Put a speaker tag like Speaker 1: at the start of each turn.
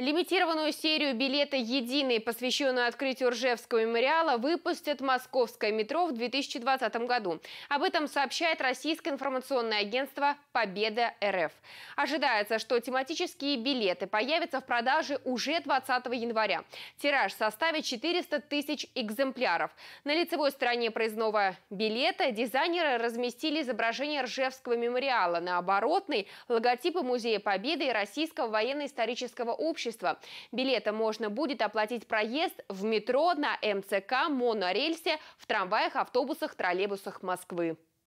Speaker 1: Лимитированную серию билета «Единый», посвященную открытию Ржевского мемориала, выпустят московское метро в 2020 году. Об этом сообщает российское информационное агентство «Победа РФ». Ожидается, что тематические билеты появятся в продаже уже 20 января. Тираж составит 400 тысяч экземпляров. На лицевой стороне проездного билета дизайнеры разместили изображение Ржевского мемориала на оборотной, логотипы Музея Победы и Российского военно-исторического общества общества. Билеты можно будет оплатить проезд в метро, на МЦК, монорельсе, в трамваях, автобусах, троллейбусах Москвы.